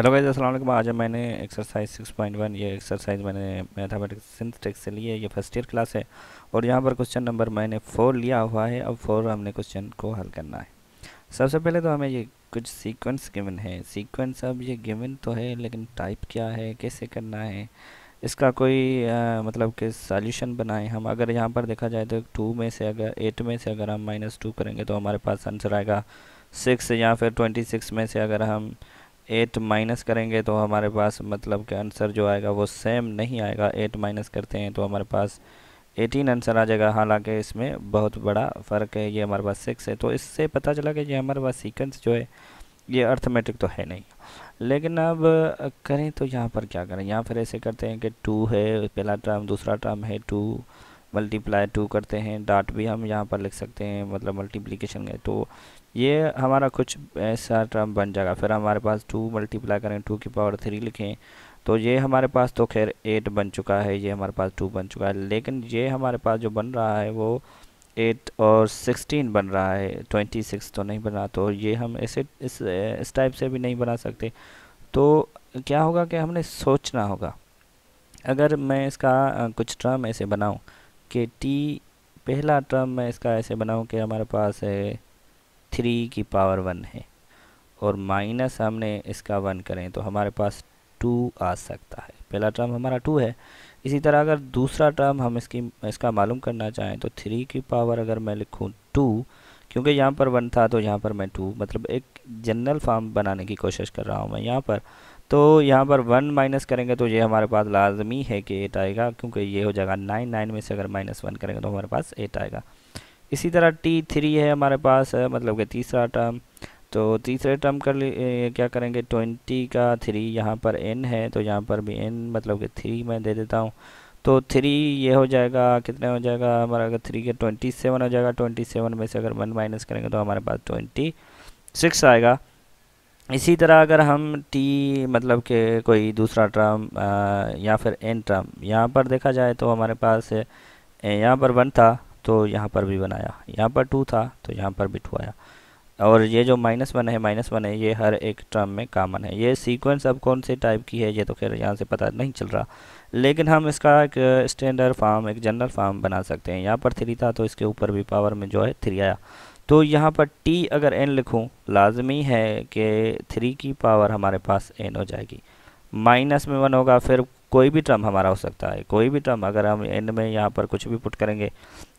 hello guys अस्सलाम वालेकुम आज मैंने एक्सरसाइज 6.1 ये एक्सरसाइज मैंने मैथमेटिक्स सिंथेटिक्स से ली है ये फर्स्ट ईयर क्लास है और यहाँ पर क्वेश्चन नंबर मैंने फोर लिया हुआ है अब फोर हमने क्वेश्चन को हल करना है सबसे पहले तो हमें ये कुछ सीक्वेंस गिवन है सीक्वेंस अब ये गिवन तो है लेकिन टाइप क्या है कैसे करना है इसका कोई आ, मतलब कि सॉल्यूशन बनाएं हम अगर यहाँ पर देखा जाए तो टू में से अगर एट में से अगर हम माइनस टू करेंगे तो हमारे पास आंसर आएगा सिक्स या फिर ट्वेंटी सिक्स में से अगर हम एट माइनस करेंगे तो हमारे पास मतलब कि आंसर जो आएगा वो सेम नहीं आएगा एट माइनस करते हैं तो हमारे पास एटीन आंसर आ जाएगा हालांकि इसमें बहुत बड़ा फ़र्क है ये हमारे पास सिक्स है तो इससे पता चला कि ये हमारे पास सीक्वेंस जो है ये अर्थमेटिक तो है नहीं लेकिन अब करें तो यहाँ पर क्या करें यहाँ पर ऐसे करते हैं कि टू है पहला टर्म दूसरा टर्म है टू मल्टीप्लाई टू करते हैं डॉट भी हम यहाँ पर लिख सकते हैं मतलब मल्टीप्लिकेशन है तो ये हमारा कुछ ऐसा टर्म बन जाएगा फिर हमारे पास टू मल्टीप्लाई करें टू की पावर थ्री लिखें तो ये हमारे पास तो खैर एट बन चुका है ये हमारे पास टू बन चुका है लेकिन ये हमारे पास जो बन रहा है वो एट और सिक्सटीन बन रहा है ट्वेंटी सिक्स तो नहीं बना तो ये हम ऐसे इस इस टाइप से भी नहीं बना सकते तो क्या होगा कि हमने सोचना होगा अगर मैं इसका कुछ टर्म ऐसे बनाऊँ कि टी पहला टर्म मैं इसका ऐसे बनाऊँ कि हमारे पास है थ्री की पावर वन है और माइनस हमने इसका वन करें तो हमारे पास टू आ सकता है पहला टर्म हमारा टू है इसी तरह अगर दूसरा टर्म हम इसकी इसका मालूम करना चाहें तो थ्री की पावर अगर मैं लिखूँ टू क्योंकि यहाँ पर वन था तो यहाँ पर मैं टू मतलब एक जनरल फॉर्म बनाने की कोशिश कर रहा हूँ मैं यहाँ पर तो यहाँ पर वन माइनस करेंगे तो ये हमारे पास लाजमी है कि एट आएगा क्योंकि ये हो जाएगा नाइन नाइन में से अगर माइनस वन करेंगे तो हमारे पास एट आएगा इसी तरह टी थ्री है हमारे पास मतलब कि तीसरा टर्म तो तीसरे टर्म कर क्या करेंगे ट्वेंटी का थ्री यहाँ पर एन है तो यहाँ पर भी एन मतलब कि थ्री मैं दे देता हूँ तो थ्री ये हो जाएगा कितने हो जाएगा हमारा अगर थ्री के ट्वेंटी सेवन हो जाएगा ट्वेंटी सेवन में से अगर वन माइनस करेंगे तो हमारे पास ट्वेंटी सिक्स आएगा इसी तरह अगर हम टी मतलब के कोई दूसरा टर्म या फिर एन टर्म यहाँ पर देखा जाए तो हमारे पास यहाँ पर वन था तो यहाँ पर भी वन आया यहाँ पर टू था तो यहाँ पर भी टू आया और ये जो माइनस वन है माइनस वन है ये हर एक टर्म में कामन है ये सीक्वेंस अब कौन से टाइप की है ये तो खैर यहाँ से पता नहीं चल रहा लेकिन हम इसका एक स्टैंडर्ड फार्म एक जनरल फार्म बना सकते हैं यहाँ पर थ्री था तो इसके ऊपर भी पावर में जो है थ्री आया तो यहाँ पर टी अगर एन लिखूँ लाजमी है कि थ्री की पावर हमारे पास एन हो जाएगी माइनस में वन होगा फिर कोई भी टर्म हमारा हो सकता है कोई भी टर्म अगर हम एंड में यहाँ पर कुछ भी पुट करेंगे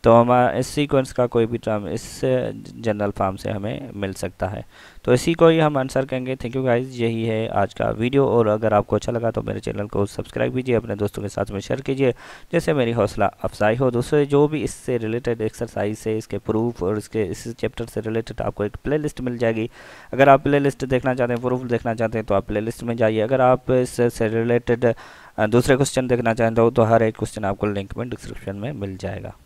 तो हमारा इस सीक्वेंस का कोई भी टर्म इस जनरल फॉर्म से हमें मिल सकता है तो इसी को ही हम आंसर कहेंगे थैंक यू गाइज यही है आज का वीडियो और अगर आपको अच्छा लगा तो मेरे चैनल को सब्सक्राइब कीजिए अपने दोस्तों के साथ में शेयर कीजिए जैसे मेरी हौसला अफजाई हो दूसरे जो भी इससे रिलेटेड एक्सरसाइज से इसके प्रूफ और इसके इस चैप्टर से रिलेटेड आपको एक प्ले लिस्ट मिल जाएगी अगर आप प्ले लिस्ट देखना चाहते हैं प्रूफ देखना चाहते हैं तो आप प्ले लिस्ट में जाइए अगर आप इससे रिलेटेड दूसरे क्वेश्चन देखना चाहते हो तो हर एक क्वेश्चन आपको लिंक में डिस्क्रिप्शन में मिल जाएगा